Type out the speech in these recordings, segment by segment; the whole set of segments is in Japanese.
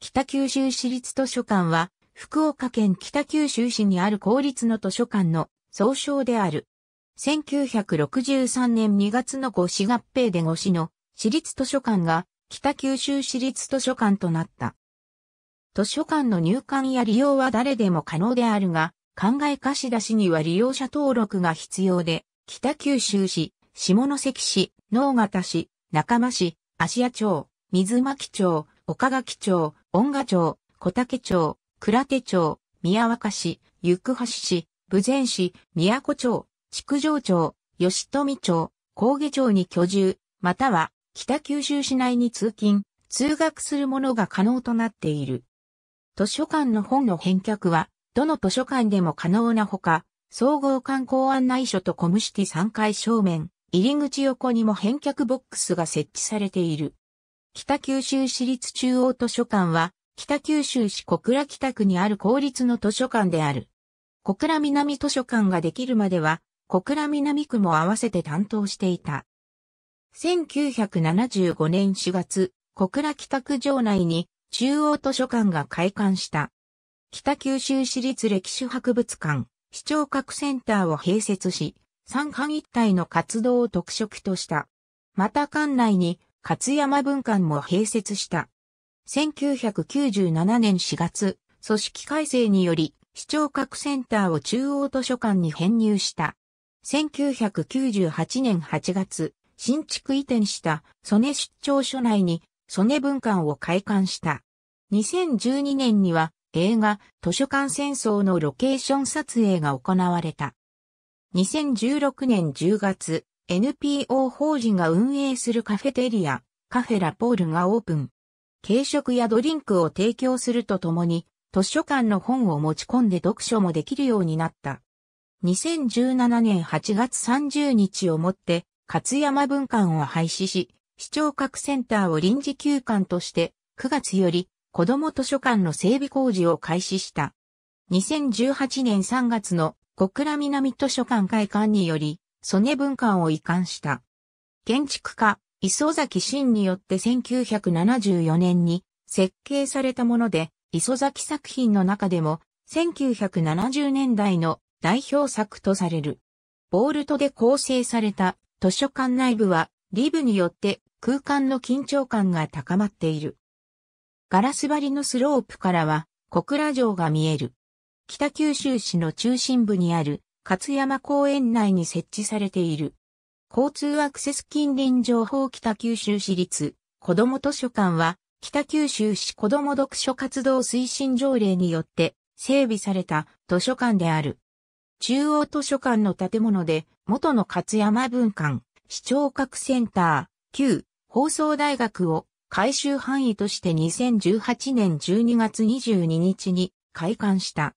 北九州市立図書館は、福岡県北九州市にある公立の図書館の総称である。1963年2月の五市合併で五市の市立図書館が北九州市立図書館となった。図書館の入館や利用は誰でも可能であるが、考え貸し出しには利用者登録が必要で、北九州市、下関市、能形市、中間市、芦屋町、水巻町、岡垣町、恩賀町、小竹町、倉手町、宮若市、行橋市、武前市、宮古町、築城町、吉富町、高下町に居住、または北九州市内に通勤、通学するものが可能となっている。図書館の本の返却は、どの図書館でも可能なほか、総合観光案内所とコムシティ3階正面、入り口横にも返却ボックスが設置されている。北九州市立中央図書館は、北九州市小倉北区にある公立の図書館である。小倉南図書館ができるまでは、小倉南区も合わせて担当していた。1975年4月、小倉北区城内に中央図書館が開館した。北九州市立歴史博物館、市長覚センターを併設し、三館一体の活動を特色とした。また館内に勝山文館も併設した。1997年4月、組織改正により、市長覚センターを中央図書館に編入した。1998年8月、新築移転した曽根出張所内に曽根文館を開館した。2012年には映画図書館戦争のロケーション撮影が行われた。2016年10月、NPO 法人が運営するカフェテリア、カフェラポールがオープン。軽食やドリンクを提供するとともに、図書館の本を持ち込んで読書もできるようになった。2017年8月30日をもって、勝山文館を廃止し、市長各センターを臨時休館として、9月より子ども図書館の整備工事を開始した。2018年3月の小倉南図書館開館により、曽根文館を移管した。建築家、磯崎真によって1974年に設計されたもので、磯崎作品の中でも1970年代の代表作とされる。ボールトで構成された図書館内部はリブによって空間の緊張感が高まっている。ガラス張りのスロープからは小倉城が見える。北九州市の中心部にある勝山公園内に設置されている。交通アクセス近隣情報北九州市立子ども図書館は北九州市子ども読書活動推進条例によって整備された図書館である。中央図書館の建物で元の勝山文館、市聴覚センター、旧放送大学を改修範囲として2018年12月22日に開館した。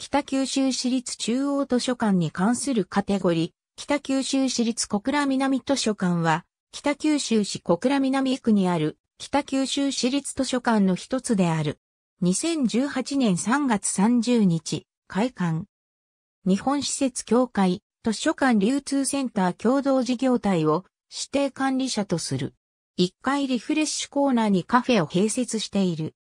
北九州市立中央図書館に関するカテゴリー、北九州市立小倉南図書館は、北九州市小倉南区にある北九州市立図書館の一つである。2018年3月30日、開館。日本施設協会、図書館流通センター共同事業体を指定管理者とする。1階リフレッシュコーナーにカフェを併設している。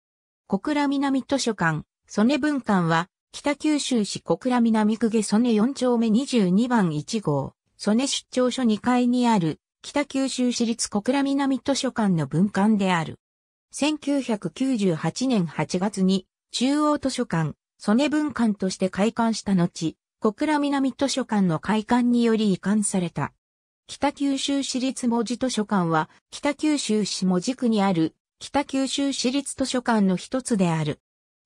小倉南図書館、曽根文館は、北九州市小倉南区下曽根4丁目22番1号、曽根出張所2階にある北九州市立小倉南図書館の文館である。1998年8月に中央図書館、曽根文館として開館した後、小倉南図書館の開館により移管された。北九州市立文字図書館は北九州市文字区にある北九州市立図書館の一つである。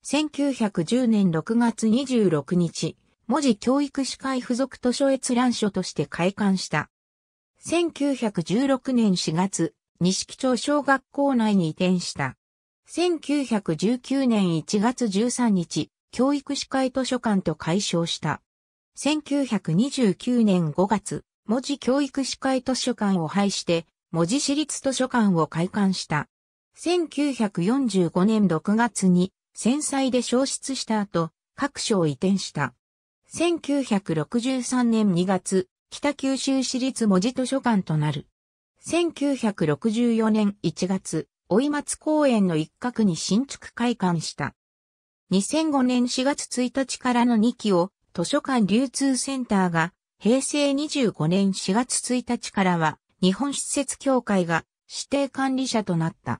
1910年6月26日、文字教育司会付属図書閲覧書として開館した。1916年4月、西木町小学校内に移転した。1919年1月13日、教育司会図書館と解消した。1929年5月、文字教育司会図書館を廃して、文字私立図書館を開館した。1945年6月に、戦災で消失した後、各所を移転した。1963年2月、北九州市立文字図書館となる。1964年1月、追松公園の一角に新築開館した。2005年4月1日からの2期を図書館流通センターが平成25年4月1日からは日本施設協会が指定管理者となった。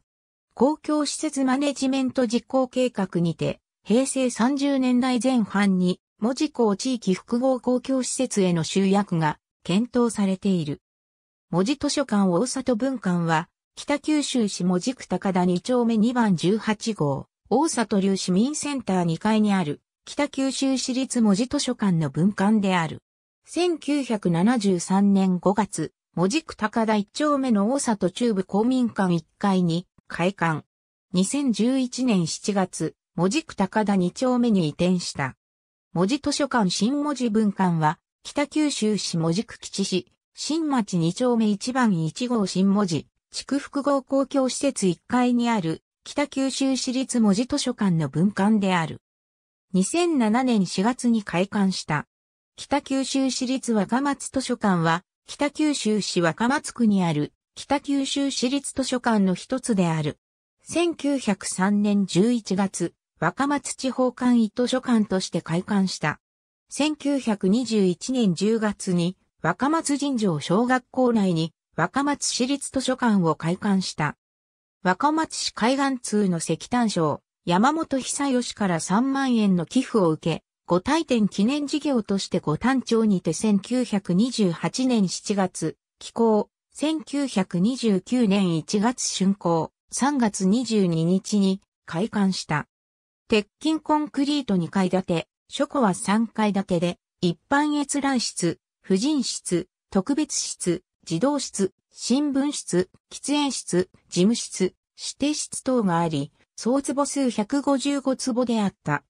公共施設マネジメント実行計画にて、平成30年代前半に、文字港地域複合公共施設への集約が検討されている。文字図書館大里文館は、北九州市文字区高田2丁目2番18号、大里流市民センター2階にある、北九州市立文字図書館の文館である。1973年5月、文字区高田1丁目の大里中部公民館1階に、開館。2011年7月、文字区高田2丁目に移転した。文字図書館新文字文館は、北九州市文字区基地市、新町2丁目1番1号新文字、地区複合公共施設1階にある、北九州市立文字図書館の文館である。2007年4月に開館した。北九州市立若松図書館は、北九州市若松区にある北九州市立図書館の一つである。1903年11月、若松地方館一図書館として開館した。1921年10月に若松神城小学校内に若松市立図書館を開館した。若松市海岸通の石炭賞、山本久義から3万円の寄付を受け、五大典記念事業として五炭町にて1928年7月、寄港、1929年1月竣工、3月22日に開館した。鉄筋コンクリート2階建て、書庫は3階建てで、一般閲覧室、婦人室、特別室、児童室、新聞室、喫煙室、事務室、指定室等があり、総坪数155坪であった。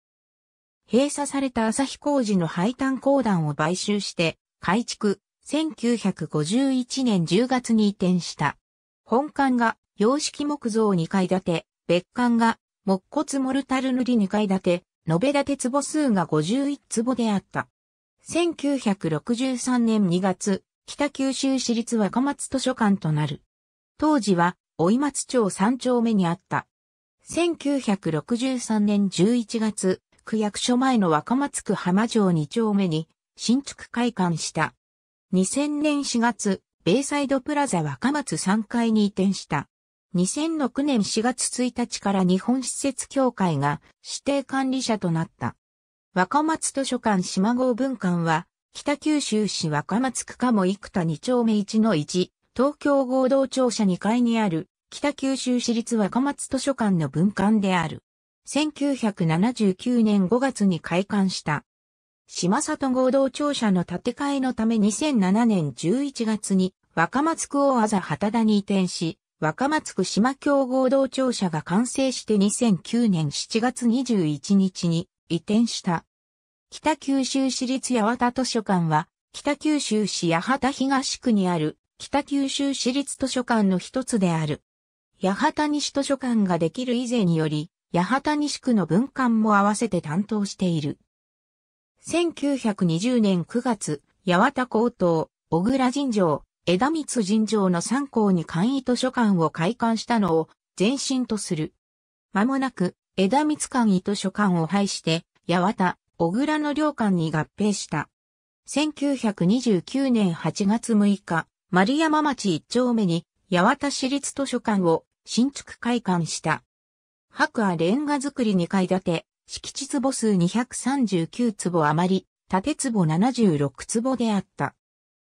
閉鎖された朝日工事の配炭公団を買収して、改築、1951年10月に移転した。本館が様式木造2階建て、別館が木骨モルタル塗り2階建て、延べ建て坪数が51坪であった。1963年2月、北九州市立若松図書館となる。当時は、追松町3丁目にあった。1963年11月、区役所前の若松区浜町2丁目に、新築開館した。2000年4月、ベイサイドプラザ若松3階に移転した。2006年4月1日から日本施設協会が指定管理者となった。若松図書館島郷文館は、北九州市若松区下も幾田二丁目一の一、東京合同庁舎2階にある、北九州市立若松図書館の文館である。1979年5月に開館した。島里合同庁舎の建て替えのため2007年11月に若松区をあざ畑田に移転し、若松区島協合同庁舎が完成して2009年7月21日に移転した。北九州市立八幡図書館は、北九州市八幡東区にある北九州市立図書館の一つである。八幡西図書館ができる以前により、八幡西区の文館も合わせて担当している。1920年9月、八幡高等、小倉尋常、枝光尋常の3校に簡易図書館を開館したのを前身とする。間もなく、枝光簡易図書館を廃して、八幡、小倉の両館に合併した。1929年8月6日、丸山町一丁目に、八幡市立図書館を新築開館した。白亜レンガ造り2階建て、敷地坪数239坪余り、縦坪76坪であった。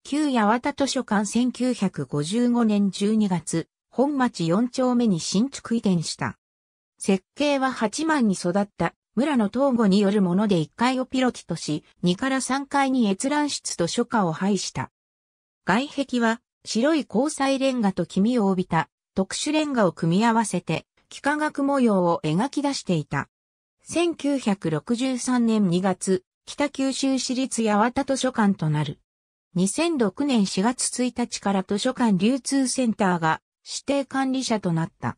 旧八幡図書館1955年12月、本町4丁目に新築移転した。設計は8万に育った村の統合によるもので1階をピロティとし、2から3階に閲覧室と書家を配した。外壁は白い交際レンガと黄身を帯びた特殊レンガを組み合わせて幾何学模様を描き出していた。1963年2月、北九州市立八幡図書館となる。2006年4月1日から図書館流通センターが指定管理者となった。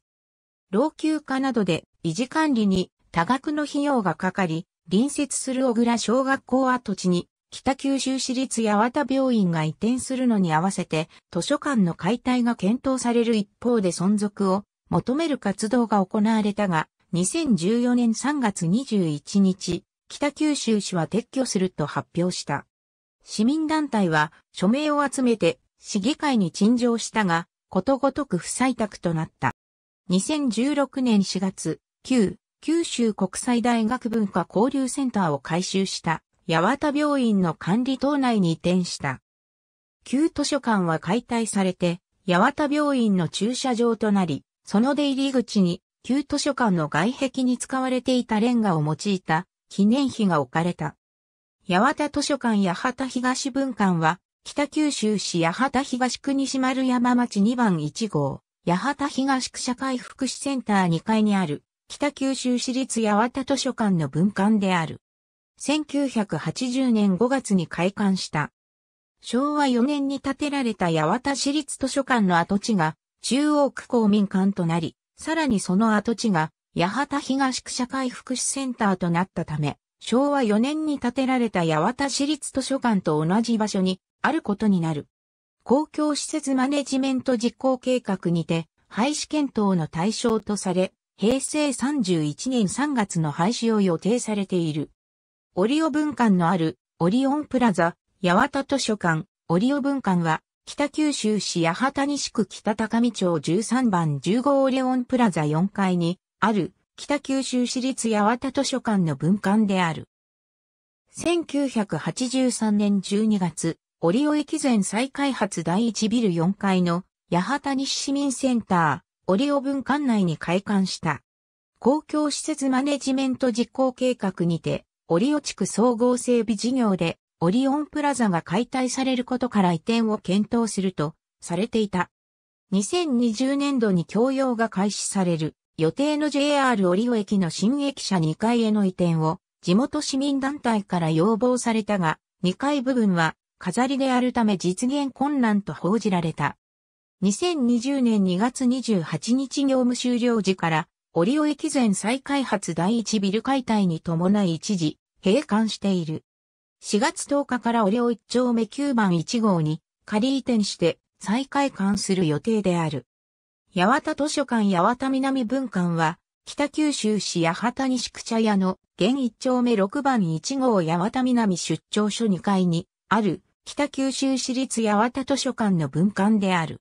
老朽化などで維持管理に多額の費用がかかり、隣接する小倉小学校跡地に北九州市立八幡病院が移転するのに合わせて図書館の解体が検討される一方で存続を求める活動が行われたが、2014年3月21日、北九州市は撤去すると発表した。市民団体は署名を集めて市議会に陳情したが、ことごとく不採択となった。2016年4月、旧九州国際大学文化交流センターを改修した八幡病院の管理棟内に移転した。旧図書館は解体されて、八幡病院の駐車場となり、その出入り口に旧図書館の外壁に使われていたレンガを用いた記念碑が置かれた。八幡図書館八幡東文館は、北九州市八幡東区西丸山町2番1号、八幡東区社会福祉センター2階にある、北九州市立八幡図書館の文館である。1980年5月に開館した。昭和4年に建てられた八幡市立図書館の跡地が、中央区公民館となり、さらにその跡地が、八幡東区社会福祉センターとなったため、昭和4年に建てられた八幡市立図書館と同じ場所にあることになる。公共施設マネジメント実行計画にて、廃止検討の対象とされ、平成31年3月の廃止を予定されている。オリオ文館のあるオリオンプラザ、八幡図書館、オリオ文館は北九州市八幡西区北高見町13番15オレオンプラザ4階にある北九州市立八幡図書館の文館である。1983年12月、リ尾駅前再開発第1ビル4階の八幡西市民センター、リ尾文館内に開館した。公共施設マネジメント実行計画にて、リ尾地区総合整備事業でオリオンプラザが解体されることから移転を検討するとされていた。2020年度に供用が開始される予定の JR オリオ駅の新駅舎2階への移転を地元市民団体から要望されたが、2階部分は飾りであるため実現困難と報じられた。2020年2月28日業務終了時から、オリオ駅前再開発第一ビル解体に伴い一時、閉館している。4月10日からオレオ1丁目9番1号に仮移転して再開館する予定である。八幡図書館八幡南文館は北九州市八幡西区茶屋の現1丁目6番1号八幡南出張所2階にある北九州市立八幡図書館の文館である。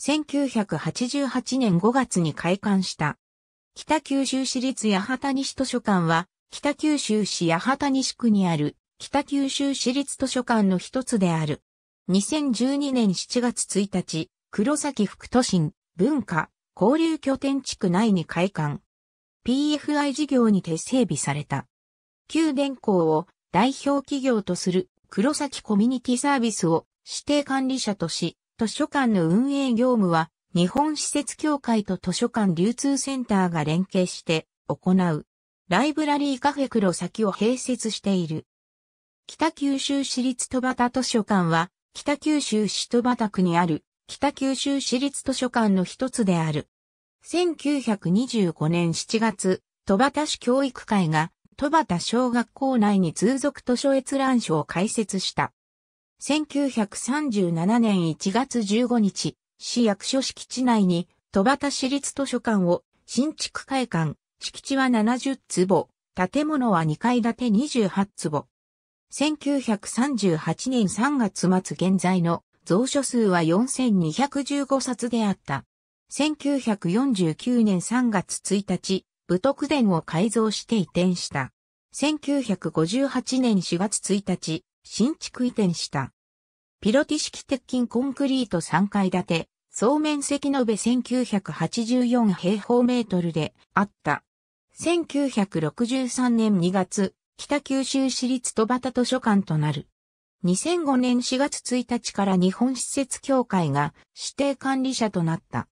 1988年5月に開館した。北九州市立八幡西図書館は北九州市八幡西区にある北九州市立図書館の一つである。2012年7月1日、黒崎副都心、文化、交流拠点地区内に開館。PFI 事業にて整備された。旧電工を代表企業とする黒崎コミュニティサービスを指定管理者とし、図書館の運営業務は日本施設協会と図書館流通センターが連携して行う。ライブラリーカフェ黒崎を併設している。北九州市立戸端図書館は、北九州市戸端区にある、北九州市立図書館の一つである。1925年7月、戸端市教育会が、戸端小学校内に通俗図書閲覧所を開設した。1937年1月15日、市役所敷地内に、戸端市立図書館を新築開館、敷地は70坪、建物は2階建て28坪。1938年3月末現在の蔵書数は4215冊であった。1949年3月1日、武徳殿を改造して移転した。1958年4月1日、新築移転した。ピロティ式鉄筋コンクリート3階建て、総面積延べ1984平方メートルであった。1963年2月、北九州市立戸端図書館となる。2005年4月1日から日本施設協会が指定管理者となった。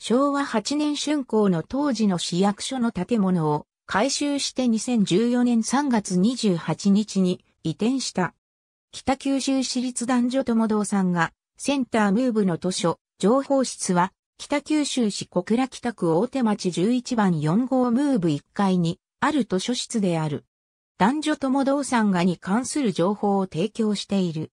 昭和8年春光の当時の市役所の建物を改修して2014年3月28日に移転した。北九州市立男女友堂さんがセンタームーブの図書、情報室は北九州市小倉北区大手町11番4号ムーブ1階にある図書室である。男女とも産画に関する情報を提供している。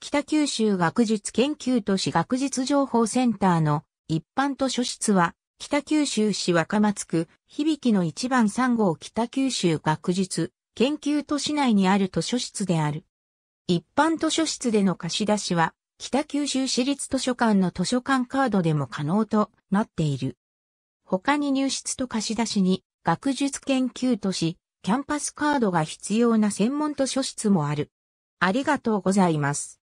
北九州学術研究都市学術情報センターの一般図書室は、北九州市若松区、響の1番3号北九州学術研究都市内にある図書室である。一般図書室での貸し出しは、北九州市立図書館の図書館カードでも可能となっている。他に入室と貸し出しに、学術研究都市、キャンパスカードが必要な専門図書室もある。ありがとうございます。